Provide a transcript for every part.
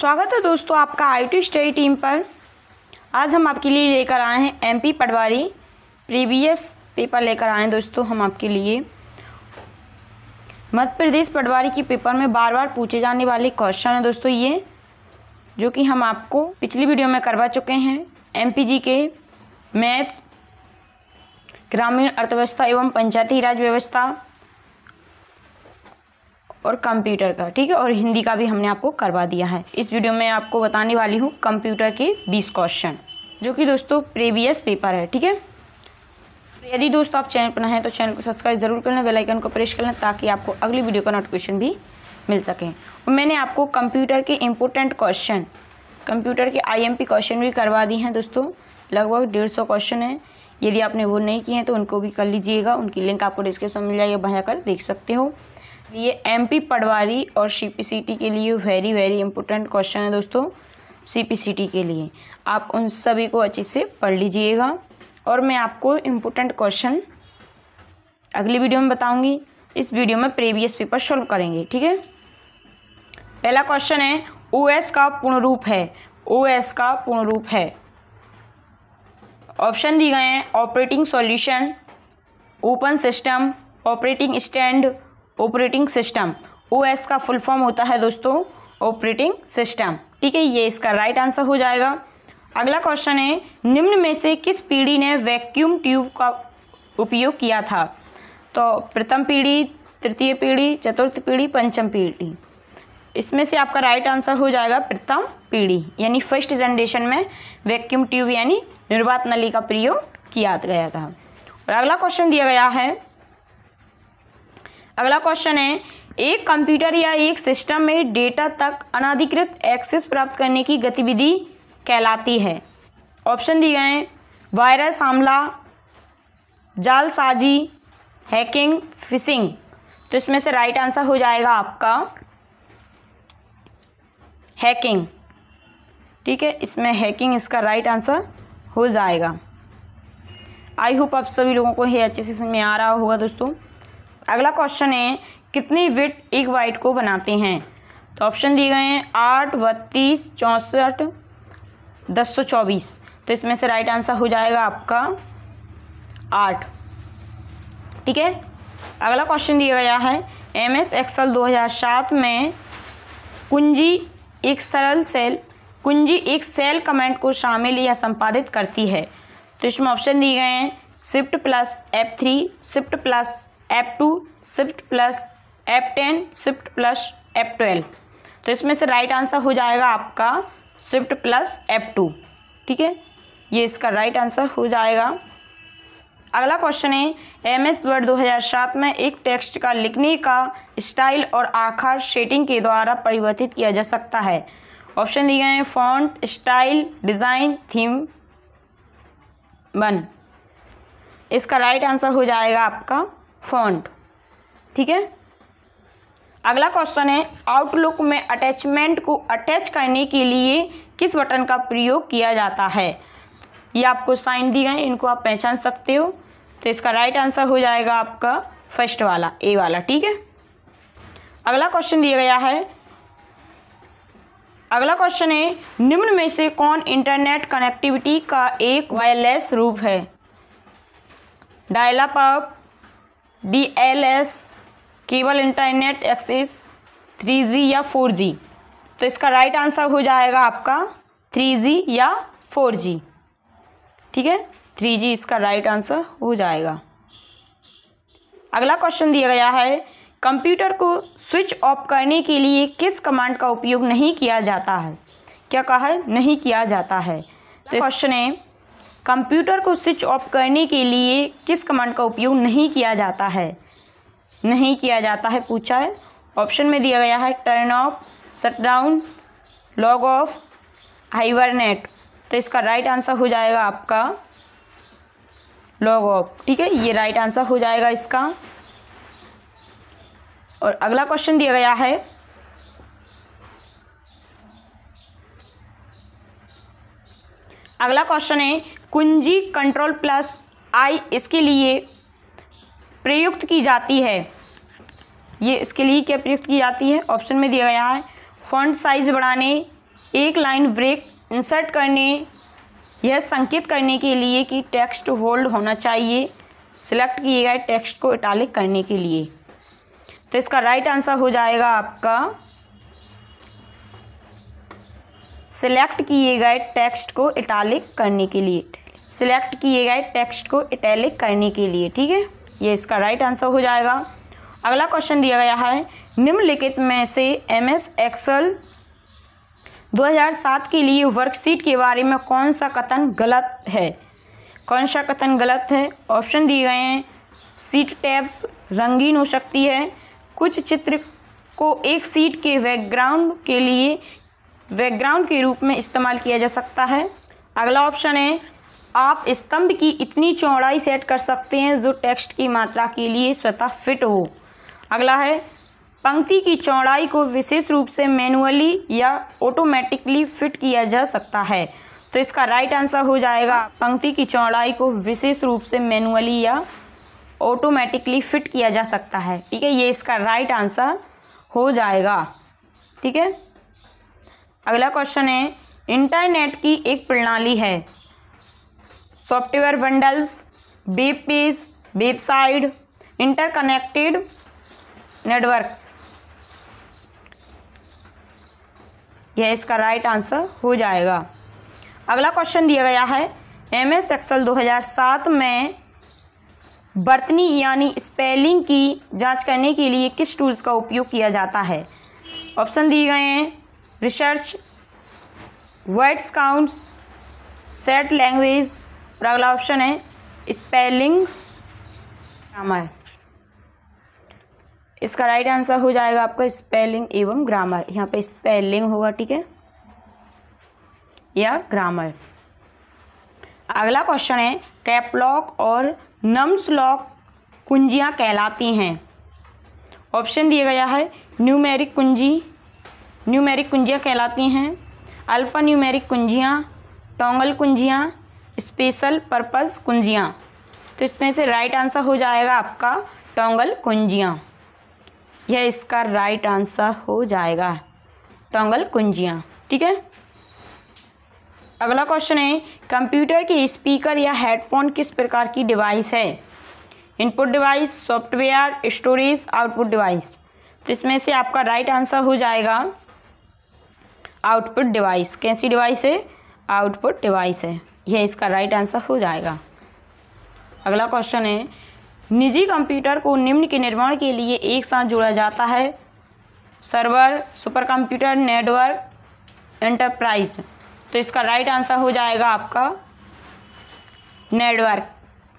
स्वागत है दोस्तों आपका आई टी स्टडी टीम पर आज हम आपके लिए लेकर आए हैं एमपी पटवारी प्रीवियस पेपर लेकर आए हैं दोस्तों हम आपके लिए मध्य प्रदेश पटवारी के पेपर में बार बार पूछे जाने वाले क्वेश्चन हैं दोस्तों ये जो कि हम आपको पिछली वीडियो में करवा चुके हैं एमपीजी के मैथ ग्रामीण अर्थव्यवस्था एवं पंचायती राज व्यवस्था और कंप्यूटर का ठीक है और हिंदी का भी हमने आपको करवा दिया है इस वीडियो में आपको बताने वाली हूँ कंप्यूटर के बीस क्वेश्चन जो कि दोस्तों प्रीवियस पेपर है ठीक है तो यदि दोस्तों आप चैनल पर हैं तो चैनल को सब्सक्राइब जरूर कर लें बेलाइकन को प्रेस कर लें ताकि आपको अगली वीडियो का नोटिफिकेशन भी मिल सके और मैंने आपको कंप्यूटर के इम्पोर्टेंट क्वेश्चन कंप्यूटर के आईएमपी क्वेश्चन भी करवा दिए हैं दोस्तों लगभग डेढ़ सौ क्वेश्चन हैं यदि आपने वो नहीं किए हैं तो उनको भी कर लीजिएगा उनकी लिंक आपको डिस्क्रिप्शन में मिल जाएगी वहाँ देख सकते हो एम एमपी पटवारी और सीपीसीटी के लिए वेरी वेरी इंपॉर्टेंट क्वेश्चन है दोस्तों सीपीसीटी के लिए आप उन सभी को अच्छे से पढ़ लीजिएगा और मैं आपको इम्पोर्टेंट क्वेश्चन अगली वीडियो में बताऊंगी इस वीडियो में प्रीवियस पेपर सॉल्व करेंगे ठीक है पहला क्वेश्चन है ओएस का पूर्ण रूप है ओएस का पूर्ण रूप है ऑप्शन दिए गए हैं operating solution open system operating stand operating system O S का फुल फॉर्म होता है दोस्तों ऑपरेटिंग सिस्टम ठीक है ये इसका राइट right आंसर हो जाएगा अगला क्वेश्चन है निम्न में से किस पीढ़ी ने वैक्यूम ट्यूब का उपयोग किया था तो प्रथम पीढ़ी तृतीय पीढ़ी चतुर्थ पीढ़ी पंचम पीढ़ी इसमें से आपका राइट आंसर हो जाएगा प्रथम पीढ़ी यानी फर्स्ट जनरेशन में वैक्यूम ट्यूब यानी निर्वात नली का प्रयोग किया गया था और अगला क्वेश्चन दिया गया है अगला क्वेश्चन है एक कंप्यूटर या एक सिस्टम में डेटा तक अनाधिकृत एक्सेस प्राप्त करने की गतिविधि कहलाती है ऑप्शन दिए गए वायरस हमला जालसाजी हैकिंग फिशिंग तो इसमें से राइट आंसर हो जाएगा आपका हैकिंग ठीक है इसमें हैकिंग इसका राइट आंसर हो जाएगा आई होप आप सभी लोगों को ये अच्छे से समझ में आ रहा होगा दोस्तों अगला क्वेश्चन है कितनी विट एक वाइट को बनाते हैं तो ऑप्शन दिए गए हैं आठ बत्तीस चौंसठ दस सौ चौबीस तो इसमें से राइट आंसर हो जाएगा आपका आठ ठीक है अगला क्वेश्चन दिया गया है एम एस एक्सल दो हज़ार सात में कुंजी एक सरल सेल कुंजी एक सेल कमेंट को शामिल या संपादित करती है तो इसमें ऑप्शन दिए गए हैं shift plus F three shift plus F two swift plus F ten swift plus F twelve तो इसमें से राइट आंसर हो जाएगा आपका स्विफ्ट प्लस एप टू ठीक है ये इसका राइट आंसर हो जाएगा अगला क्वेश्चन है एम एस वर्ड दो हज़ार सात में एक टेक्स्ट का लिखने का स्टाइल और आकार शेडिंग के द्वारा परिवर्तित किया जा सकता है ऑप्शन दिए गए हैं font style design theme one इसका राइट आंसर हो जाएगा आपका फॉन्ट ठीक है अगला क्वेश्चन है आउटलुक में अटैचमेंट को अटैच करने के लिए किस बटन का प्रयोग किया जाता है ये आपको साइन दिए गए इनको आप पहचान सकते हो तो इसका राइट आंसर हो जाएगा आपका फर्स्ट वाला ए वाला ठीक है अगला क्वेश्चन दिया गया है अगला क्वेश्चन है निम्न में से कौन इंटरनेट कनेक्टिविटी का एक वायरलेस रूप है dial up D L S cable internet access three G या फोर जी तो इसका राइट आंसर हो जाएगा आपका थ्री जी या फोर जी ठीक है थ्री जी इसका राइट आंसर हो जाएगा अगला क्वेश्चन दिया गया है कंप्यूटर को स्विच ऑफ करने के लिए किस कमांड का उपयोग नहीं किया जाता है क्या कहा है नहीं किया जाता है तो क्वेश्चन है कंप्यूटर को स्विच ऑफ करने के लिए किस कमांड का उपयोग नहीं किया जाता है नहीं किया जाता है पूछा है ऑप्शन में दिया गया है turn off down log off net तो इसका राइट आंसर हो जाएगा आपका लॉग ऑफ ठीक है ये राइट आंसर हो जाएगा इसका और अगला क्वेश्चन दिया गया है अगला क्वेश्चन है कुंजी कंट्रोल प्लस आई इसके लिए प्रयुक्त की जाती है ये इसके लिए क्या प्रयुक्त की जाती है ऑप्शन में दिया गया है फॉन्ट साइज बढ़ाने एक लाइन ब्रेक इंसर्ट करने यह संकेत करने के लिए कि टेक्स्ट होल्ड होना चाहिए सिलेक्ट किए गए टेक्स्ट को इटालिक करने के लिए तो इसका राइट आंसर हो जाएगा आपका सिलेक्ट किए गए टेक्स्ट को इटालिक करने के लिए सिलेक्ट किए गए टेक्स्ट को इटैलिक करने के लिए ठीक है ये इसका राइट आंसर हो जाएगा अगला क्वेश्चन दिया गया है निम्नलिखित में से एम एस एक्सल 2007 के लिए वर्कशीट के बारे में कौन सा कथन गलत है कौन सा कथन गलत है ऑप्शन दिए गए हैं सीट टैब्स रंगीन हो सकती है कुछ चित्र को एक सीट के बैकग्राउंड के लिए बैकग्राउंड के रूप में इस्तेमाल किया जा सकता है अगला ऑप्शन है आप स्तंभ की इतनी चौड़ाई सेट कर सकते हैं जो टेक्स्ट की मात्रा के लिए स्वतः फिट हो अगला है पंक्ति की चौड़ाई को विशेष रूप से मैनुअली या ऑटोमेटिकली फिट किया जा सकता है तो इसका राइट आंसर हो जाएगा पंक्ति की चौड़ाई को विशेष रूप से मैनुअली या ऑटोमेटिकली फिट किया जा सकता है ठीक है ये इसका राइट आंसर हो जाएगा ठीक है अगला क्वेश्चन है इंटरनेट की एक प्रणाली है software bundles web pages website interconnected networks यह इसका राइट आंसर हो जाएगा अगला क्वेश्चन दिया गया है एम एस एक्सल दो में बर्तनी यानी स्पेलिंग की जांच करने के लिए किस टूल्स का उपयोग किया जाता है ऑप्शन दिए गए हैं research words counts set language और अगला ऑप्शन है स्पेलिंग ग्रामर इसका राइट आंसर हो जाएगा आपका स्पेलिंग एवं ग्रामर यहाँ पे स्पेलिंग होगा ठीक है या ग्रामर अगला क्वेश्चन है कैपलॉक और नम्स लॉक कुंजियाँ कहलाती हैं ऑप्शन दिया गया है न्यूमेरिक कुंजी न्यूमेरिक कुंजियाँ कहलाती हैं अल्फ़ा न्यूमेरिक कुंजियाँ टोंगल कुंजियाँ स्पेशल पर्पज़ कुंजियाँ तो इसमें से राइट आंसर हो जाएगा आपका टोंगल कुंजियाँ यह इसका राइट आंसर हो जाएगा टोंगल कुंजियाँ ठीक है अगला क्वेश्चन है कंप्यूटर की स्पीकर या हेडफोन किस प्रकार की डिवाइस है input device software storage output device तो इसमें से आपका राइट आंसर हो जाएगा आउटपुट डिवाइस कैसी डिवाइस है आउटपुट डिवाइस है यह इसका राइट आंसर हो जाएगा अगला क्वेश्चन है निजी कंप्यूटर को निम्न के निर्माण के लिए एक साथ जोड़ा जाता है server super computer network enterprise तो इसका राइट आंसर हो जाएगा आपका नेटवर्क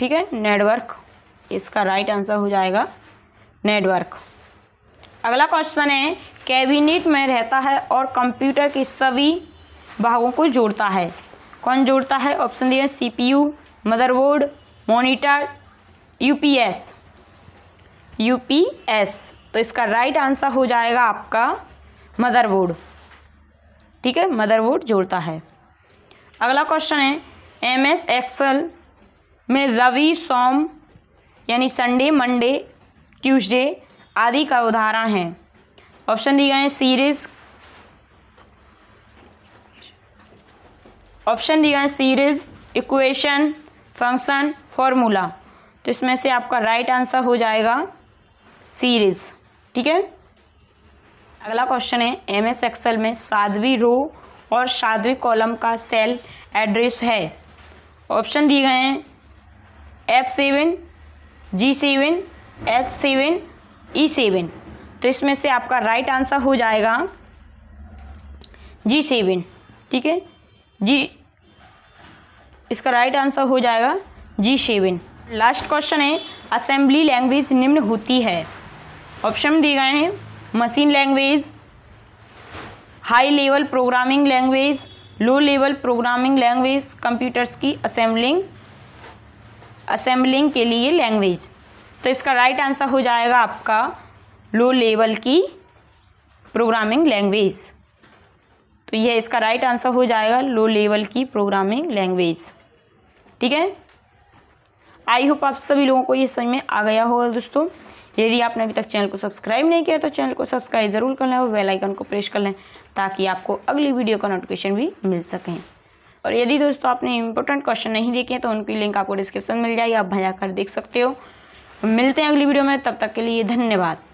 ठीक है नेटवर्क इसका राइट आंसर हो जाएगा नेटवर्क अगला क्वेश्चन है कैबिनेट में रहता है और कंप्यूटर की सभी भागों को जोड़ता है कौन जोड़ता है ऑप्शन दिए U motherboard U P S तो इसका राइट आंसर हो जाएगा आपका मदरबोर्ड ठीक है मदरबोर्ड जोड़ता है अगला क्वेश्चन है एम एस एक्सल में रवि सोम यानी संडे मंडे ट्यूसडे आदि का उदाहरण है ऑप्शन दिए गए हैं सीरीज ऑप्शन दिया है सीरीज इक्वेशन फंक्शन फॉर्मूला तो इसमें से आपका राइट आंसर हो जाएगा सीरीज ठीक है अगला क्वेश्चन है एम एस एक्सएल में सातवीं रो और सातवीं कॉलम का सेल एड्रेस है ऑप्शन दिए गए हैं F seven G seven H seven E seven तो इसमें से आपका राइट आंसर हो जाएगा जी सेवन ठीक है जी इसका राइट आंसर हो जाएगा जी सेवन लास्ट क्वेश्चन है असेंबली लैंग्वेज निम्न होती है ऑप्शन दिए गए हैं machine language high level programming language low level programming language computers की असेंबलिंग असेंबलिंग के लिए लैंग्वेज तो इसका राइट आंसर हो जाएगा आपका लो लेवल की प्रोग्रामिंग लैंग्वेज तो यह इसका राइट आंसर हो जाएगा लो लेवल की प्रोग्रामिंग लैंग्वेज ठीक है आई होप आप सभी लोगों को ये समझ में आ गया होगा दोस्तों यदि आपने अभी तक चैनल को सब्सक्राइब नहीं किया तो चैनल को सब्सक्राइब ज़रूर कर लें और बेल आइकन को प्रेस कर लें ताकि आपको अगली वीडियो का नोटिफिकेशन भी मिल सकें और यदि दोस्तों आपने इंपॉर्टेंट क्वेश्चन नहीं देखे तो उनकी लिंक आपको डिस्क्रिप्शन मिल जाएगी आप भजा कर देख सकते हो मिलते हैं अगली वीडियो में तब तक के लिए धन्यवाद